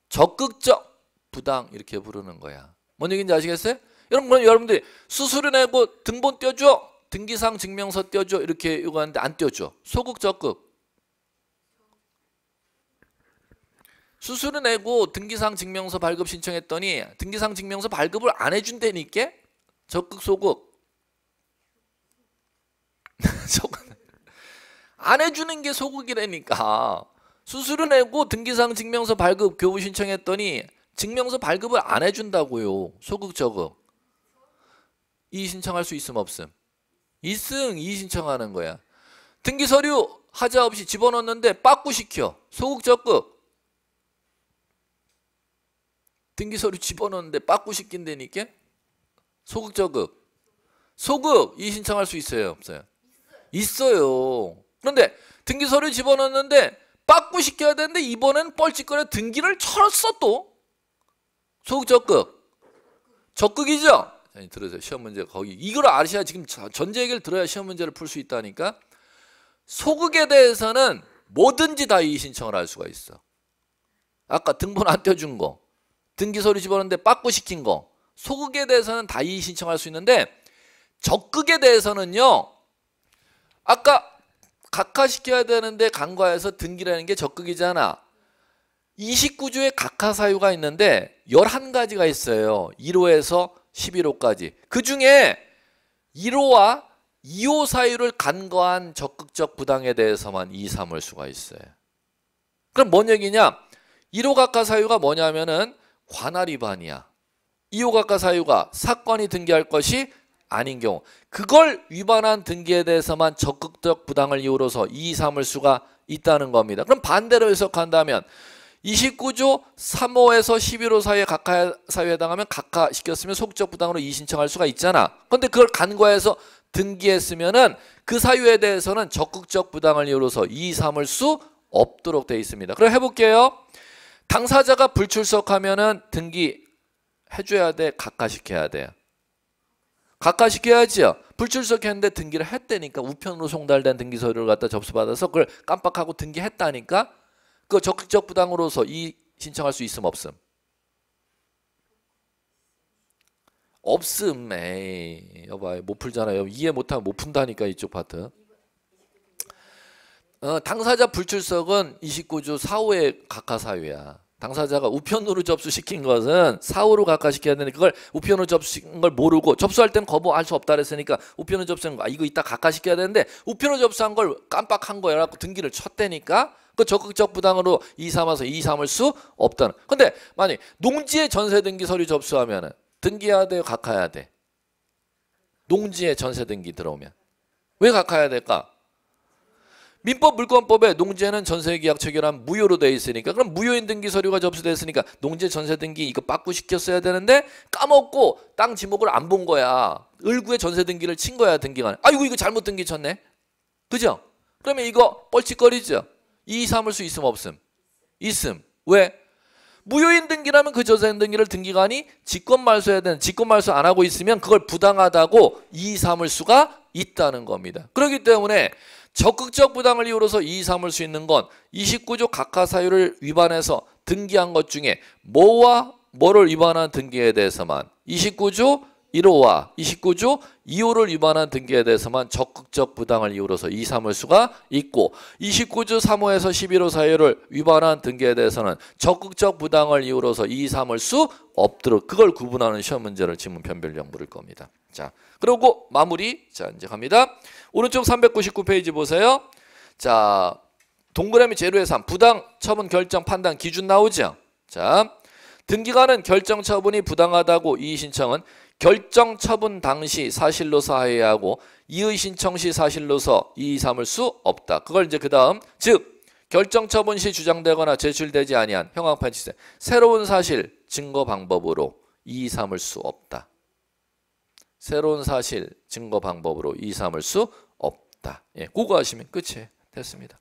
적극적 부당 이렇게 부르는 거야 뭔 얘기인지 아시겠어요 여러분 그럼 여러분들이 수수료 내고 등본 떼줘 등기상 증명서 떼어줘 이렇게 요구하는데 안 떼어줘. 소극 적극. 수수료 내고 등기상 증명서 발급 신청했더니 등기상 증명서 발급을 안 해준다니까 적극 소극 안 해주는 게 소극이라니까 수수료 내고 등기상 증명서 발급 교부 신청했더니 증명서 발급을 안 해준다고요 소극 적극 이 신청할 수 있음 없음 이승 이의 신청하는 거야. 등기 서류 하자 없이 집어넣는데 빠꾸시켜. 소극 적극. 등기 서류 집어넣는데 빠꾸시킨다니까? 소극 적극. 소극 이의 신청할 수 있어요? 없어요? 있어요. 그런데 등기 서류 집어넣는데 빠꾸시켜야 되는데 이번엔 뻘짓거려 등기를 쳐놨어 또. 소극 적극. 적극이죠? 아니, 들으세요. 시험 문제 거기 이걸 아셔야 지금 전제 얘기를 들어야 시험 문제를 풀 수 있다니까. 소극에 대해서는 뭐든지 다 이의 신청을 할 수가 있어. 아까 등본 안 떼준 거, 등기 서류 집어넣는데 빠꾸 시킨 거, 소극에 대해서는 다 이의 신청할 수 있는데 적극에 대해서는요. 아까 각하시켜야 되는데 간과해서 등기라는 게 적극이잖아. 29조에 각하 사유가 있는데 11가지가 있어요. 1호에서 11호까지 그 중에 1호와 2호 사유를 간과한 적극적 부당에 대해서만 2, 3을 수가 있어요. 그럼 뭔 얘기냐? 1호 각하 사유가 뭐냐면은 관할 위반이야. 2호 각하 사유가 사건이 등기할 것이 아닌 경우 그걸 위반한 등기에 대해서만 적극적 부당을 이유로서 2, 3을 수가 있다는 겁니다. 그럼 반대로 해석한다면 29조 3호에서 11호 사이에 각하 사유에 해당하면 각하시켰으면 속적 부당으로 이신청할 의 수가 있잖아. 근데 그걸 간과해서 등기했으면은 그 사유에 대해서는 적극적 부당을 이유로서 이의 삼을 수 없도록 돼 있습니다. 그럼 해볼게요. 당사자가 불출석하면은 등기 해줘야 돼, 각하시켜야 돼. 각하시켜야지요. 불출석했는데 등기를 했다니까 우편으로 송달된 등기 서류를 갖다 접수받아서 그걸 깜빡하고 등기했다니까 그 적극적 부당으로서 이 신청할 수 있음 없음? 없음 에이 여봐요 못 풀잖아요 이해 못하면 못 푼다니까 이쪽 파트 어, 당사자 불출석은 29조 4호의 각하사유야 당사자가 우편으로 접수시킨 것은 사후로 각하시켜야 되는데 그걸 우편으로 접수시걸 모르고 접수할 때는 거부할 수 없다 그랬으니까 우편으로 접수한 거 아, 이거 이따 각하시켜야 되는데 우편으로 접수한 걸 깜빡한 거야 라고 등기를 쳤대니까 그 적극적 부담으로이 삼아서 이 삼을 수 없다는. 근데 만약 농지에 전세 등기 서류 접수하면은 등기해야 돼요, 각하야 돼. 농지에 전세 등기 들어오면 왜 각하야 될까? 민법 물권법에 농지에는 전세계약 체결한 무효로 돼 있으니까 그럼 무효인 등기 서류가 접수됐으니까 농지 전세 등기 이거 빠꾸 시켰어야 되는데 까먹고 땅 지목을 안 본 거야. 을구에 전세 등기를 친 거야 등기관. 아이고 이거 잘못 등기 쳤네. 그죠? 그러면 이거 뻘짓거리죠 이 삼을 수 있음 없음? 있음. 왜? 무효인 등기라면 그 저자인 등기를 등기관이 직권말소해야 되는 직권말소 안 하고 있으면 그걸 부당하다고 이 삼을 수가 있다는 겁니다. 그렇기 때문에 적극적 부당을 이유로서 이 삼을 수 있는 건 29조 각하사유를 위반해서 등기한 것 중에 뭐와 뭐를 위반한 등기에 대해서만 29조 1호와 29조 2호를 위반한 등기에 대해서만 적극적 부당을 이유로서 2, 3을 수가 있고 29조 3호에서 11호 사유를 위반한 등기에 대해서는 적극적 부당을 이유로서 2, 3을 수 없도록 그걸 구분하는 시험 문제를 지문 변별력 물을 겁니다. 자, 그리고 마무리 자 이제 갑니다. 오른쪽 399페이지 보세요. 자, 동그라미 제로의 3 부당 처분 결정 판단 기준 나오죠. 자, 등기관은 결정 처분이 부당하다고 이의 신청은 결정 처분 당시 사실로서 하여야 하고 이의 신청 시 사실로서 이의 삼을 수 없다. 그걸 이제 그 다음 즉 결정 처분 시 주장되거나 제출되지 아니한 형광판치세 새로운 사실 증거 방법으로 이의 삼을 수 없다. 새로운 사실 증거 방법으로 이의 삼을 수 없다. 예, 그거 하시면 끝이 됐습니다.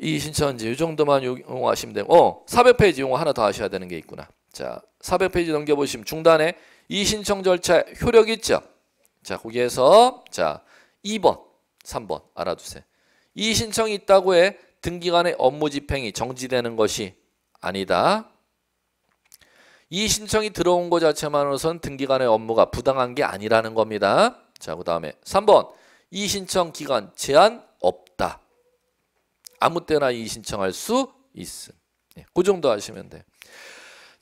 이신청지이 정도만 용하시면 되고 어 400페이지 용어 하나 더 하셔야 되는 게 있구나. 자 400페이지 넘겨보시면 중단에 이 신청 절차 효력 있죠? 자, 거기에서 자, 2번, 3번 알아두세요. 이 신청이 있다고 해 등기간의 업무 집행이 정지되는 것이 아니다. 이 신청이 들어온 것 자체만으로선 등기간의 업무가 부당한 게 아니라는 겁니다. 자, 그 다음에 3번 이 신청 기간 제한 없다. 아무 때나 이 신청할 수 있음. 예, 그 정도 하시면 돼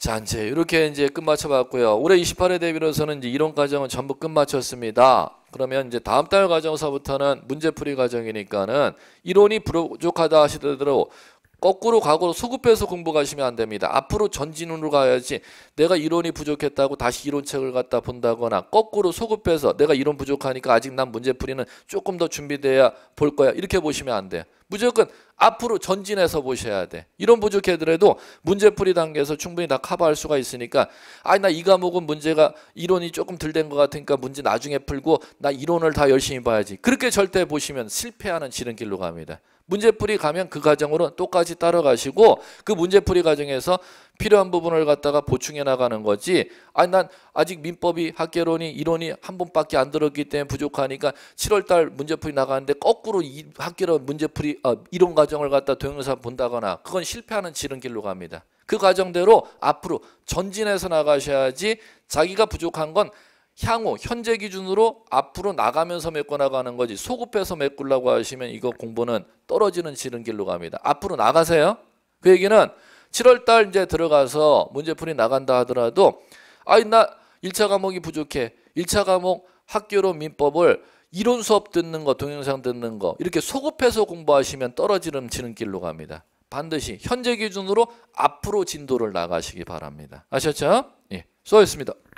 잔치 이렇게 이제 끝마쳐 봤고요. 올해 28회 대비로서는 이제 이론 과정은 전부 끝마쳤습니다. 그러면 이제 다음 달 과정서부터는 문제풀이 과정이니까는 이론이 부족하다 하시더라도 거꾸로 과거로 소급해서 공부하시면안 됩니다. 앞으로 전진으로 가야지 내가 이론이 부족했다고 다시 이론책을 갖다 본다거나 거꾸로 소급해서 내가 이론 부족하니까 아직 난 문제풀이는 조금 더 준비돼야 볼 거야. 이렇게 보시면 안 돼. 무조건 앞으로 전진해서 보셔야 돼. 이런 부족해더라도 문제풀이 단계에서 충분히 다 커버할 수가 있으니까 아나이 과목은 문제가 이론이 조금 덜 된 것 같으니까 문제 나중에 풀고 나 이론을 다 열심히 봐야지. 그렇게 절대 보시면 실패하는 지름길로 갑니다. 문제풀이 가면 그 과정으로 똑같이 따라가시고 그 문제풀이 과정에서 필요한 부분을 갖다가 보충해 나가는 거지 아니 난 아직 민법이 학계론이 이론이 한 번밖에 안 들었기 때문에 부족하니까 7월달 문제풀이 나가는데 거꾸로 이 학계론 문제풀이 어, 이론 과정을 갖다 동영상 본다거나 그건 실패하는 지름길로 갑니다 그 과정대로 앞으로 전진해서 나가셔야지 자기가 부족한 건 향후 현재 기준으로 앞으로 나가면서 메꿔 나가는 거지 소급해서 메꾸려고 하시면 이거 공부는 떨어지는 지른 길로 갑니다. 앞으로 나가세요. 그 얘기는 7월 달 이제 들어가서 문제풀이 나간다 하더라도 아이 나 1차 과목이 부족해. 1차 과목 학교로 민법을 이론 수업 듣는 거, 동영상 듣는 거 이렇게 소급해서 공부하시면 떨어지는 지는 길로 갑니다. 반드시 현재 기준으로 앞으로 진도를 나가시기 바랍니다. 아셨죠? 예. 수고하셨습니다.